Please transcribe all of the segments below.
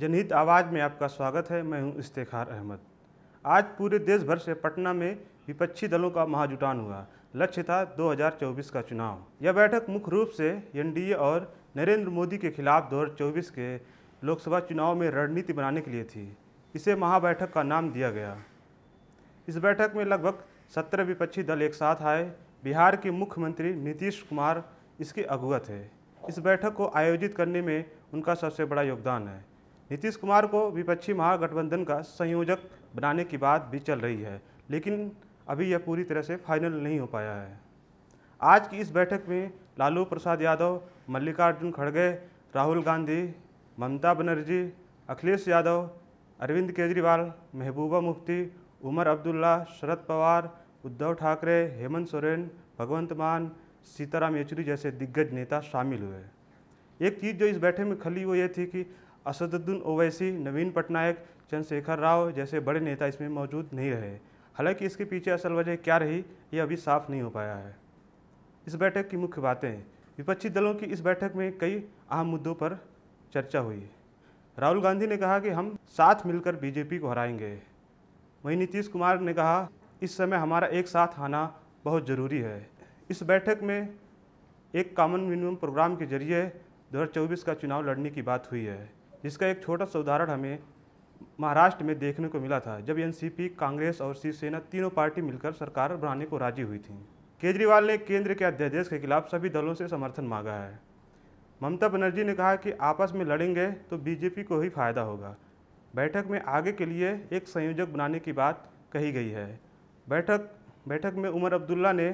जनहित आवाज़ में आपका स्वागत है मैं हूं इस्तेखार अहमद आज पूरे देश भर से पटना में विपक्षी दलों का महाजुटान हुआ लक्ष्य था 2024 का चुनाव यह बैठक मुख्य रूप से एनडीए और नरेंद्र मोदी के खिलाफ 2024 के लोकसभा चुनाव में रणनीति बनाने के लिए थी इसे महाबैठक का नाम दिया गया इस बैठक में लगभग सत्रह विपक्षी दल एक साथ आए बिहार के मुख्यमंत्री नीतीश कुमार इसके अगुआ थे इस बैठक को आयोजित करने में उनका सबसे बड़ा योगदान है नीतीश कुमार को विपक्षी महागठबंधन का संयोजक बनाने की बात भी चल रही है लेकिन अभी यह पूरी तरह से फाइनल नहीं हो पाया है आज की इस बैठक में लालू प्रसाद यादव मल्लिकार्जुन खड़गे राहुल गांधी ममता बनर्जी अखिलेश यादव अरविंद केजरीवाल महबूबा मुफ्ती उमर अब्दुल्ला शरद पवार उद्धव ठाकरे हेमंत सोरेन भगवंत मान सीताराम येचुरी जैसे दिग्गज नेता शामिल हुए एक चीज़ जो इस बैठक में खली वो ये थी कि असदुद्दीन ओवैसी नवीन पटनायक चंद्रशेखर राव जैसे बड़े नेता इसमें मौजूद नहीं रहे हालांकि इसके पीछे असल वजह क्या रही ये अभी साफ नहीं हो पाया है इस बैठक की मुख्य बातें विपक्षी दलों की इस बैठक में कई अहम मुद्दों पर चर्चा हुई राहुल गांधी ने कहा कि हम साथ मिलकर बीजेपी को हराएंगे वहीं नीतीश कुमार ने कहा इस समय हमारा एक साथ आना बहुत ज़रूरी है इस बैठक में एक कॉमन मिनिमम प्रोग्राम के जरिए 2024 का चुनाव लड़ने की बात हुई है जिसका एक छोटा सा उदाहरण हमें महाराष्ट्र में देखने को मिला था जब एनसीपी कांग्रेस और शिवसेना तीनों पार्टी मिलकर सरकार बनाने को राजी हुई थी केजरीवाल ने केंद्र के अध्यादेश के खिलाफ सभी दलों से समर्थन मांगा है ममता बनर्जी ने कहा कि आपस में लड़ेंगे तो बीजेपी को ही फायदा होगा बैठक में आगे के लिए एक संयोजक बनाने की बात कही गई है बैठक बैठक में उमर अब्दुल्ला ने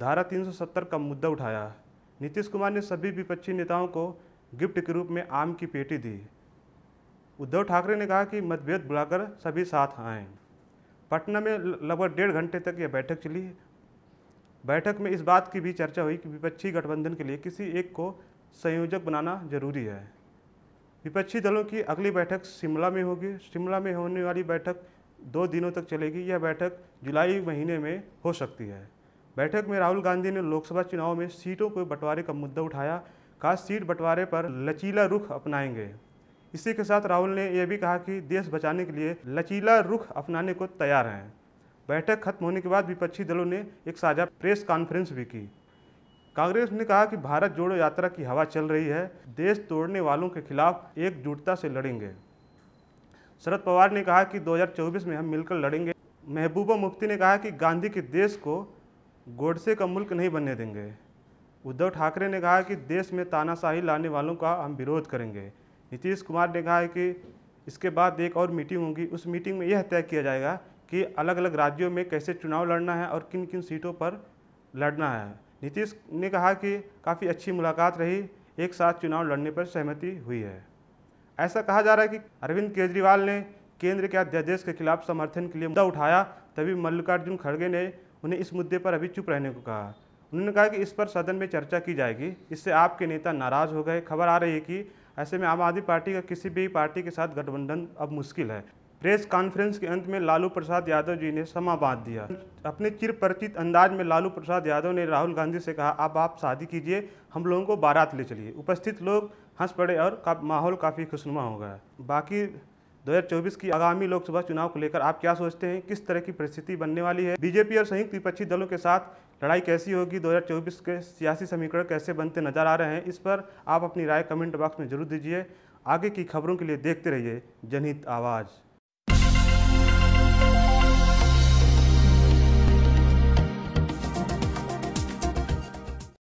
धारा 370 का मुद्दा उठाया नीतीश कुमार ने सभी विपक्षी नेताओं को गिफ्ट के रूप में आम की पेटी दी उद्धव ठाकरे ने कहा कि मतभेद बुलाकर सभी साथ आएँ पटना में लगभग डेढ़ घंटे तक यह बैठक चली बैठक में इस बात की भी चर्चा हुई कि विपक्षी गठबंधन के लिए किसी एक को संयोजक बनाना जरूरी है विपक्षी दलों की अगली बैठक शिमला में होगी शिमला में होने वाली बैठक दो दिनों तक चलेगी यह बैठक जुलाई महीने में हो सकती है बैठक में राहुल गांधी ने लोकसभा चुनाव में सीटों के बंटवारे का मुद्दा उठाया खास सीट बंटवारे पर लचीला रुख अपनाएंगे इसी के साथ राहुल ने यह भी कहा कि देश बचाने के लिए लचीला रुख अपनाने को तैयार हैं बैठक खत्म होने के बाद विपक्षी दलों ने एक साझा प्रेस कॉन्फ्रेंस भी की कांग्रेस ने कहा कि भारत जोड़ो यात्रा की हवा चल रही है देश तोड़ने वालों के खिलाफ एकजुटता से लड़ेंगे शरद पवार ने कहा कि 2024 में हम मिलकर लड़ेंगे महबूबा मुफ्ती ने कहा कि गांधी के देश को गोडसे का मुल्क नहीं बनने देंगे उद्धव ठाकरे ने कहा कि देश में तानाशाही लाने वालों का हम विरोध करेंगे नीतीश कुमार ने कहा कि इसके बाद एक और मीटिंग होगी उस मीटिंग में यह तय किया जाएगा कि अलग अलग राज्यों में कैसे चुनाव लड़ना है और किन किन सीटों पर लड़ना है नीतीश ने कहा कि काफ़ी अच्छी मुलाकात रही एक साथ चुनाव लड़ने पर सहमति हुई है ऐसा कहा जा रहा है कि अरविंद केजरीवाल ने केंद्र के अध्यादेश के खिलाफ समर्थन के लिए मुद्दा उठाया तभी मल्लिकार्जुन खड़गे ने उन्हें इस मुद्दे पर अभी चुप रहने को कहा उन्होंने कहा कि इस पर सदन में चर्चा की जाएगी इससे आपके नेता नाराज़ हो गए खबर आ रही है कि ऐसे में आम आदमी पार्टी का किसी भी पार्टी के साथ गठबंधन अब मुश्किल है प्रेस कॉन्फ्रेंस के अंत में लालू प्रसाद यादव जी ने समा बांध दिया अपने चिरपरिचित अंदाज में लालू प्रसाद यादव ने राहुल गांधी से कहा अब आप शादी कीजिए हम लोगों को बारात ले चलिए उपस्थित लोग हंस पड़े और का, माहौल काफ़ी खुशनुमा हो गया बाकी 2024 की आगामी लोकसभा चुनाव को लेकर आप क्या सोचते हैं किस तरह की परिस्थिति बनने वाली है बीजेपी और संयुक्त विपक्षी दलों के साथ लड़ाई कैसी होगी 2024 के सियासी समीकरण कैसे बनते नजर आ रहे हैं इस पर आप अपनी राय कमेंट बॉक्स में जरूर दीजिए आगे की खबरों के लिए देखते रहिए जनहित आवाज़